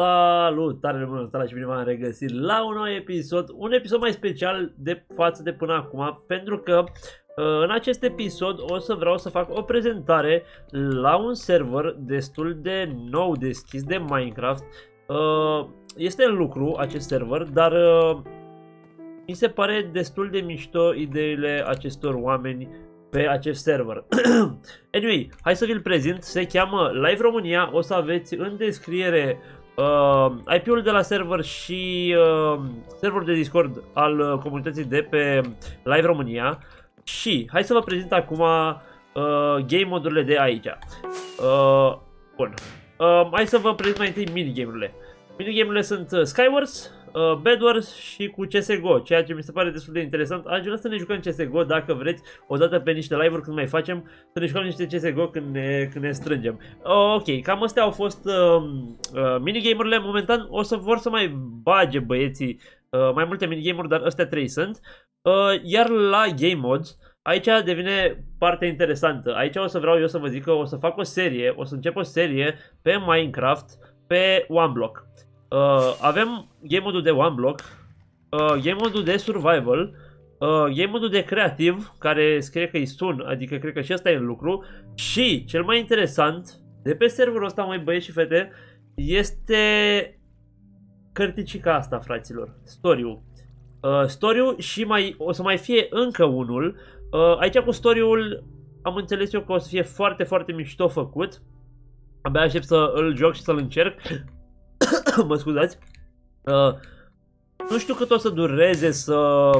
Salutare bună, stare și bine v-am regăsit la un nou episod, un episod mai special de față de până acum, pentru că uh, în acest episod o să vreau să fac o prezentare la un server destul de nou deschis de Minecraft. Uh, este în lucru acest server, dar uh, mi se pare destul de mișto ideile acestor oameni pe acest server. anyway, hai să vi-l prezint, se cheamă Live România, o să aveți în descriere Uh, IP-ul de la server și uh, serverul de Discord al uh, comunității de pe Live România și hai să vă prezint acum uh, game modurile de aici. Uh, bun. Uh, hai să vă prezint mai întâi minigame-urile. Minigame-urile sunt uh, Skywars, Uh, Bedwars și cu CSGO, ceea ce mi se pare destul de interesant. Aș vrea să ne jucăm CSGO dacă vreți, odată pe niște live-uri când mai facem, să ne jucăm niște CSGO când ne, când ne strângem. Uh, ok, cam astea au fost um, uh, uh, minigame-urile. Momentan o să vor să mai bage băieții uh, mai multe minigame-uri, dar astea trei sunt. Uh, iar la Game Mods, aici devine partea interesantă. Aici o să vreau eu să vă zic că o să fac o serie, o să încep o serie pe Minecraft, pe OneBlock. Uh, avem game modul de one block, uh, game modul de survival, uh, game modul de creativ, care scrie că e stun, adică cred că și asta e în lucru, și cel mai interesant, de pe serverul ăsta, mai băieți și fete, este cărticica asta, fraților, -ul. Uh, story și mai, o să mai fie încă unul. Uh, aici cu story am înțeles eu că o să fie foarte, foarte mișto făcut. Abia aștept să îl joc și să-l încerc. mă scuzați, uh, nu știu cât o să dureze să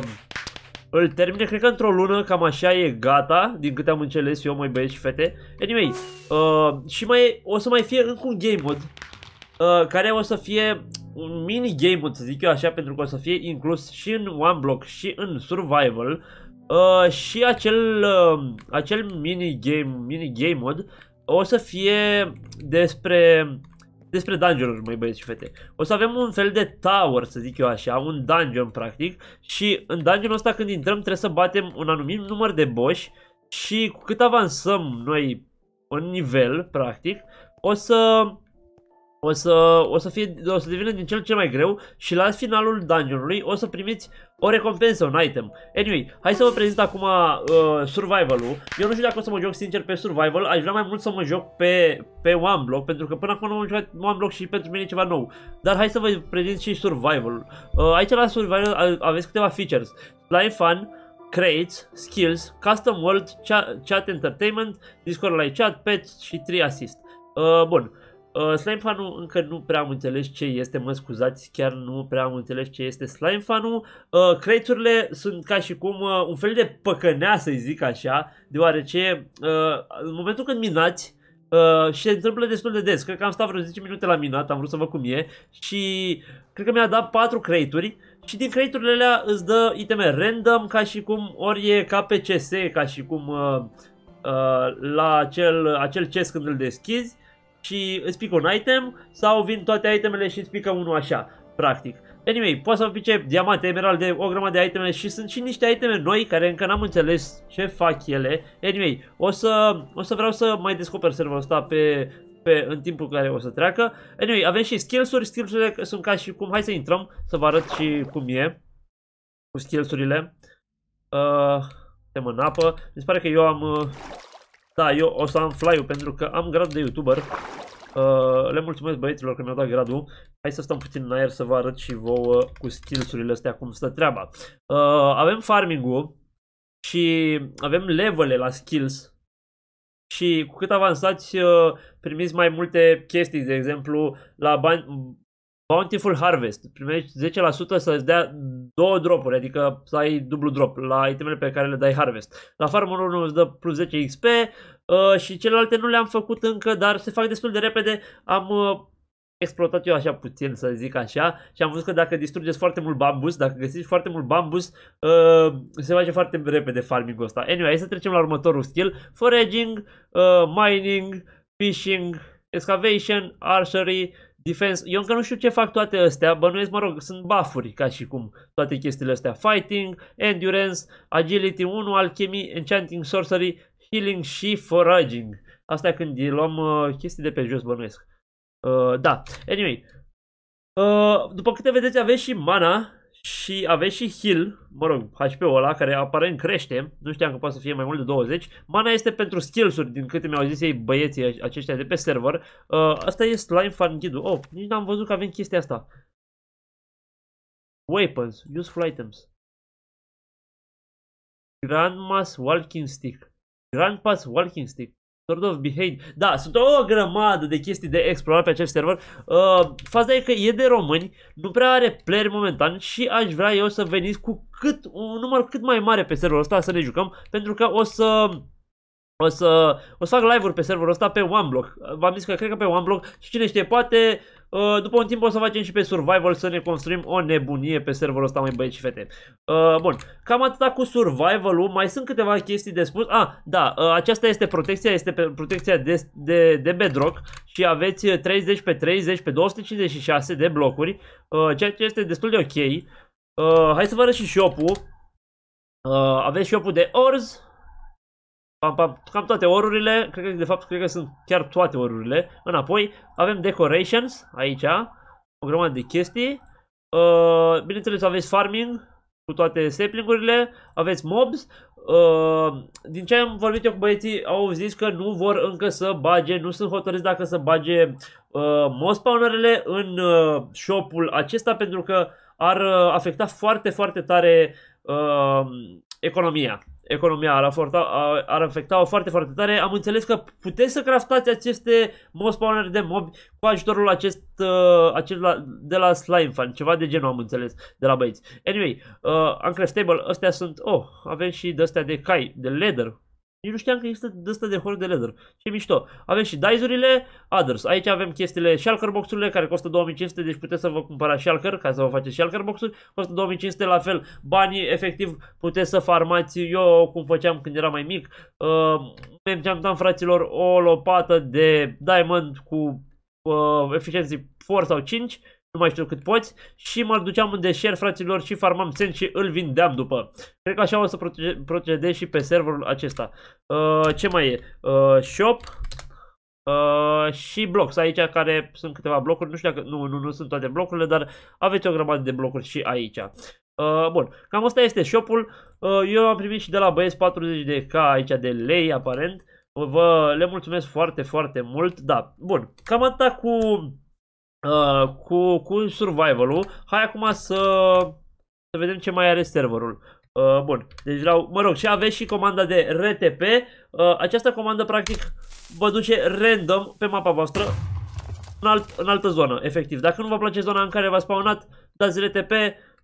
îl termine, cred că într-o lună cam așa e gata, din câte am înțeles eu, mai băieți și fete. Anyway, uh, și mai, o să mai fie încă un game mod, uh, care o să fie un mini game mod, să zic eu așa, pentru că o să fie inclus și în One Block și în Survival. Uh, și acel, uh, acel mini game, mini game mod o să fie despre despre dungeon-uri, mai băieți și fete. O să avem un fel de tower, să zic eu așa, un dungeon practic și în dungeonul ăsta când intrăm trebuie să batem un anumit număr de boss și cu cât avansăm noi un nivel, practic, o să o să, o să, fie, o să devină din cel ce mai greu și la finalul dungeonului o să primiți o recompensă, un item. Anyway, hai să vă prezint acum uh, survival-ul. Eu nu știu dacă o să mă joc sincer pe survival, aș vrea mai mult să mă joc pe, pe one block, pentru că până acum nu am jucat one block și pentru mine e ceva nou. Dar hai să vă prezint și survival-ul. Uh, aici la survival aveți câteva features. life, fun, Crates, Skills, Custom World, Chat, chat Entertainment, Discord Live Chat, pets și 3 Assist. Uh, bun, Uh, slime fanul încă nu prea am înțeles ce este, mă scuzați, chiar nu prea am înțeles ce este slime fanul. Uh, crate sunt ca și cum uh, un fel de păcănea, să zic așa, deoarece uh, în momentul când minați, Uh, și se întâmplă destul de des. Cred că am stat vreo 10 minute la minat, am vrut să văd cum e și cred că mi-a dat 4 creituri. și din creiturile alea îți dă iteme random ca și cum ori e ca pe CS, ca și cum uh, uh, la acel, acel CS când îl deschizi și îți pică un item sau vin toate itemele și îți pică unul așa, practic. Anyway, poți să vă pice diamante, emeralde, o grămadă de iteme și sunt și niște iteme noi care încă n-am înțeles ce fac ele. Anyway, o să, o să vreau să mai descoper serverul ăsta pe, pe, în timpul care o să treacă. Anyway, avem și skills-uri, skills-urile sunt ca și cum, hai să intrăm să vă arăt și cum e cu skills-urile. Uh, suntem în apă, mi se pare că eu am... Uh, da, eu o să am fly pentru că am grad de YouTuber. Uh, le mulțumesc băieților că mi-au dat gradul. Hai să stăm puțin în aer să vă arăt și vouă cu skills-urile astea cum stă treaba. Uh, avem farming-ul și avem levele la skills. Și cu cât avansați, uh, primiți mai multe chestii, de exemplu, la bani, Bountiful Harvest, primești 10% să-ți dea două dropuri, adică să ai dublu drop la itemele pe care le dai Harvest. La Farm 1 îți dă plus 10 XP uh, și celelalte nu le-am făcut încă, dar se fac destul de repede. Am uh, exploatat eu așa puțin, să zic așa, și am văzut că dacă distrugeți foarte mult bambus, dacă găsiți foarte mult bambus, uh, se face foarte repede farming-ul ăsta. Anyway, să trecem la următorul skill. Foraging, uh, mining, fishing, excavation, archery, defense. Eu încă nu știu ce fac toate astea, bănuiesc, mă rog, sunt buffuri ca și cum toate chestiile astea. Fighting, Endurance, Agility 1, Alchemy, Enchanting Sorcery, Healing și Foraging. Asta când luăm uh, chestii de pe jos, bănuiesc. Uh, da, anyway. Uh, după câte vedeți, aveți și mana, și aveți și heal, mă rog, HP-ul ăla, care aparent crește, nu știam că poate să fie mai mult de 20. Mana este pentru skills-uri, din câte mi-au zis ei băieții aceștia de pe server. Uh, asta e slime fan ghidul. Oh, nici n-am văzut că avem chestia asta. Weapons, useful items. Grandma's walking stick. Grandpa's walking stick. Sort of Behind. Da, sunt o grămadă de chestii de explorat pe acest server. Uh, faza e că e de români, nu prea are player momentan și aș vrea eu să veniți cu cât, un număr cât mai mare pe serverul ăsta să ne jucăm, pentru că o să... O să, o să fac live-uri pe serverul ăsta pe OneBlock. V-am zis că cred că pe OneBlock și cine știe, poate uh, Uh, după un timp o să facem și pe survival să ne construim o nebunie pe serverul ăsta, mai băieți și fete. Uh, bun, cam atâta cu survival-ul, mai sunt câteva chestii de spus. Ah, da, uh, aceasta este protecția, este protecția de, de, de bedrock și aveți 30 pe 30 pe 256 de blocuri, ceea ce este destul de ok. hai să vă arăt și shop-ul. aveți shop-ul de orz, Pam, pam, cam toate orurile, cred că, de fapt, cred că sunt chiar toate orurile. Înapoi avem decorations, aici, o grămadă de chestii. Uh, bineînțeles, aveți farming cu toate saplingurile, aveți mobs. Uh, din ce am vorbit eu cu băieții, au zis că nu vor încă să bage, nu sunt hotărâți dacă să bage uh, mob spawnerele în uh, shopul acesta pentru că ar uh, afecta foarte, foarte tare uh, economia economia ar, aforta, ar afecta-o foarte, foarte tare. Am înțeles că puteți să craftați aceste mob spawner de mob cu ajutorul acest, uh, la, de la Slime Fan, ceva de genul am înțeles de la băieți. Anyway, uh, Uncraftable, astea sunt, oh, avem și de astea de cai, de leather, nici nu știam că există dăstă de hori de leather. Ce mișto. Avem și dizurile, others. Aici avem chestiile shulker boxurile care costă 2500, deci puteți să vă cumpărați shulker ca să vă faceți shulker boxuri. Costă 2500 la fel. Banii efectiv puteți să farmați. Eu cum făceam când eram mai mic, uh, mergeam, am dat fraților o lopată de diamond cu uh, eficiency 4 sau 5 nu mai știu cât poți, și mă duceam în deșert, fraților, și farmam sen și îl vindeam după. Cred că așa o să procedez și pe serverul acesta. Uh, ce mai e? Uh, shop uh, și blocks. Aici care sunt câteva blocuri, nu știu dacă, nu, nu, nu sunt toate blocurile, dar aveți o grămadă de blocuri și aici. Uh, bun, cam asta este shop-ul. Uh, eu am primit și de la băieți 40 de K aici de lei, aparent. Vă le mulțumesc foarte, foarte mult. Da, bun. Cam atât cu uh, cu, cu survival-ul. Hai acum să, să vedem ce mai are serverul. Uh, bun, deci la, mă rog, și aveți și comanda de RTP. Uh, această comandă practic vă duce random pe mapa voastră în, alt, în altă zonă, efectiv. Dacă nu vă place zona în care v-a spawnat, dați RTP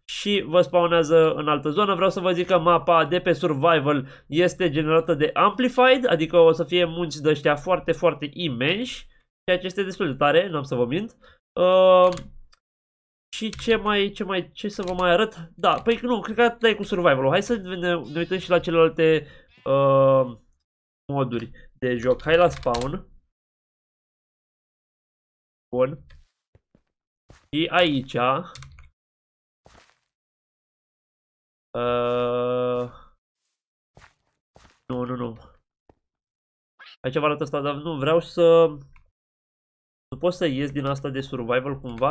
și vă spawnează în altă zonă. Vreau să vă zic că mapa de pe survival este generată de Amplified, adică o să fie munți de ăștia foarte, foarte imensi, ceea ce este destul de tare, n-am să vă mint. Ehm, și ce mai, ce mai, ce să vă mai arăt? Da, păi nu, cred că atâta e cu survival -ul. Hai să ne, ne uităm și la celelalte uh, moduri de joc. Hai la spawn. Bun. Și aici. Uh, nu, nu, nu. Aici vă arăt asta, dar nu, vreau să... Tu poți să ies din asta de survival cumva?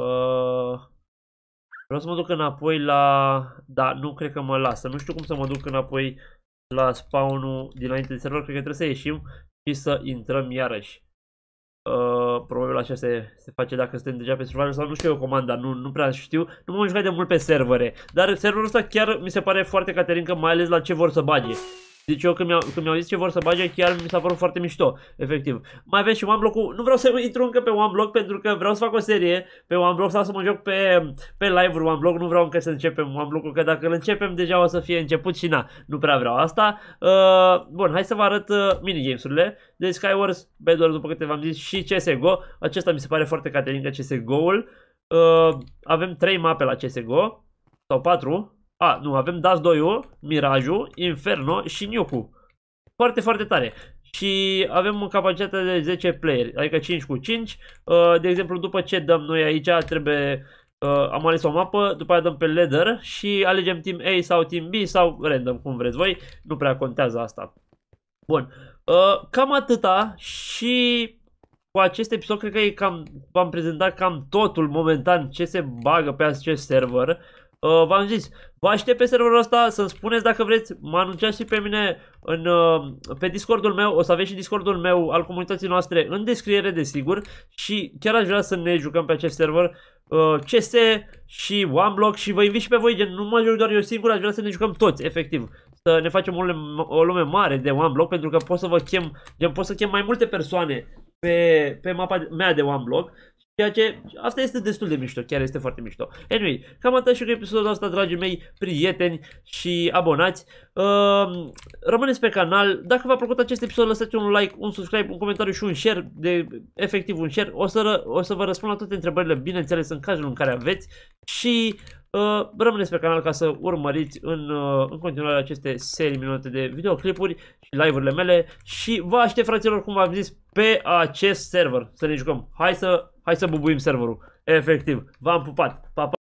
Uh, vreau să mă duc înapoi la... Da, nu cred că mă lasă. Nu știu cum să mă duc înapoi la spawn-ul dinainte de server. Cred că trebuie să ieșim și să intrăm iarăși. Uh, probabil așa se, se face dacă suntem deja pe survival sau nu știu eu comanda, nu, nu prea știu. Nu m-am jucat de mult pe servere, dar serverul ăsta chiar mi se pare foarte caterincă, mai ales la ce vor să bage. Deci eu când mi-au când mi zis ce vor să bage, chiar mi s-a părut foarte mișto, efectiv. Mai aveți și OneBlock-ul, nu vreau să intru încă pe OneBlock pentru că vreau să fac o serie pe OneBlock sau să mă joc pe, pe live-uri OneBlock, nu vreau încă să începem OneBlock-ul, că dacă îl începem deja o să fie început și na, nu prea vreau asta. Uh, bun, hai să vă arăt uh, minigames-urile de Skywars, Bedwars, după câte v-am zis, și CSGO. Acesta mi se pare foarte caterincă CSGO-ul. Uh, avem 3 mape la CSGO, sau 4, a, nu, avem Das 2 Mirajul, Inferno și nuke Foarte, foarte tare. Și avem o capacitate de 10 playeri, adică 5 cu 5. Uh, de exemplu, după ce dăm noi aici, trebuie... Uh, am ales o mapă, după aia dăm pe ladder și alegem Team A sau Team B sau random, cum vreți voi. Nu prea contează asta. Bun. Uh, cam atâta și cu acest episod cred că v-am prezentat cam totul momentan ce se bagă pe acest server. Uh, V-am zis, vă aștept pe serverul ăsta să-mi spuneți dacă vreți, mă anunțați și pe mine în, uh, pe Discordul meu, o să aveți și Discordul meu al comunității noastre în descriere, desigur, și chiar aș vrea să ne jucăm pe acest server uh, CS și OneBlock și vă invit și pe voi, gen, nu mă joc doar eu singur, aș vrea să ne jucăm toți, efectiv, să ne facem o lume, o lume mare de OneBlock, pentru că pot să vă chem, gen, pot să chem mai multe persoane pe, pe mapa mea de OneBlock Ceea ce, asta este destul de mișto, chiar este foarte mișto. Anyway, cam atât și cu episodul ăsta, dragii mei, prieteni și abonați. Uh, rămâneți pe canal, dacă v-a plăcut acest episod, lăsați un like, un subscribe, un comentariu și un share, de efectiv un share. O să, o să vă răspund la toate întrebările, bineînțeles, în cazul în care aveți. Și Uh, rămâneți pe canal ca să urmăriți în, uh, în continuare aceste serii minute de videoclipuri și live-urile mele și vă aștept fraților, cum v-am zis, pe acest server să ne jucăm. Hai să, hai să bubuim serverul, efectiv. V-am pupat, pa, pa!